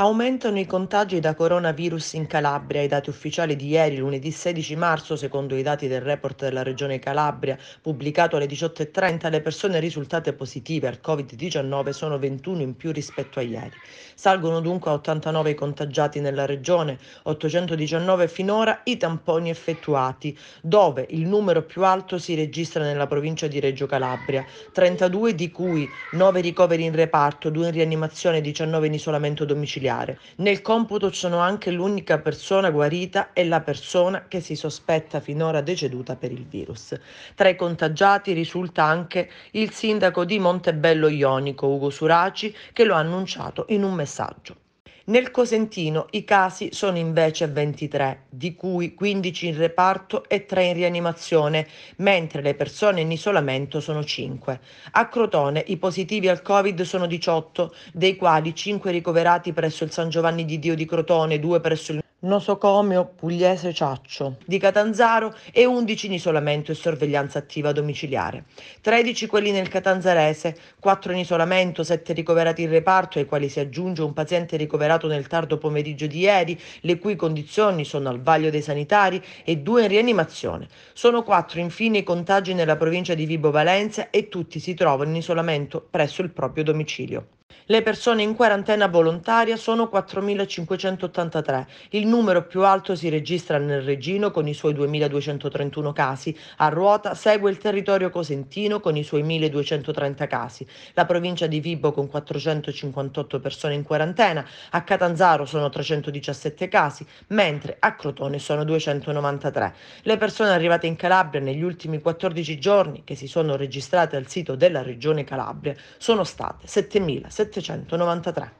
Aumentano i contagi da coronavirus in Calabria. I dati ufficiali di ieri, lunedì 16 marzo, secondo i dati del report della Regione Calabria, pubblicato alle 18.30, le persone risultate positive al Covid-19 sono 21 in più rispetto a ieri. Salgono dunque a 89 i contagiati nella Regione, 819 finora i tamponi effettuati, dove il numero più alto si registra nella provincia di Reggio Calabria, 32 di cui 9 ricoveri in reparto, 2 in rianimazione, e 19 in isolamento domiciliare familiare. Nel computo sono anche l'unica persona guarita e la persona che si sospetta finora deceduta per il virus. Tra i contagiati risulta anche il sindaco di Montebello Ionico, Ugo Suraci, che lo ha annunciato in un messaggio. Nel Cosentino i casi sono invece 23, di cui 15 in reparto e 3 in rianimazione, mentre le persone in isolamento sono 5. A Crotone i positivi al Covid sono 18, dei quali 5 ricoverati presso il San Giovanni di Dio di Crotone, 2 presso il nosocomio pugliese Ciaccio di Catanzaro e 11 in isolamento e sorveglianza attiva domiciliare, 13 quelli nel Catanzarese, 4 in isolamento, 7 ricoverati in reparto ai quali si aggiunge un paziente ricoverato nel tardo pomeriggio di ieri, le cui condizioni sono al vaglio dei sanitari e 2 in rianimazione. Sono 4 infine i contagi nella provincia di Vibo Valencia e tutti si trovano in isolamento presso il proprio domicilio. Le persone in quarantena volontaria sono 4.583. Il numero più alto si registra nel Regino con i suoi 2.231 casi. A ruota segue il territorio cosentino con i suoi 1.230 casi. La provincia di Vibo con 458 persone in quarantena. A Catanzaro sono 317 casi, mentre a Crotone sono 293. Le persone arrivate in Calabria negli ultimi 14 giorni, che si sono registrate al sito della Regione Calabria, sono state 7.000. 1793.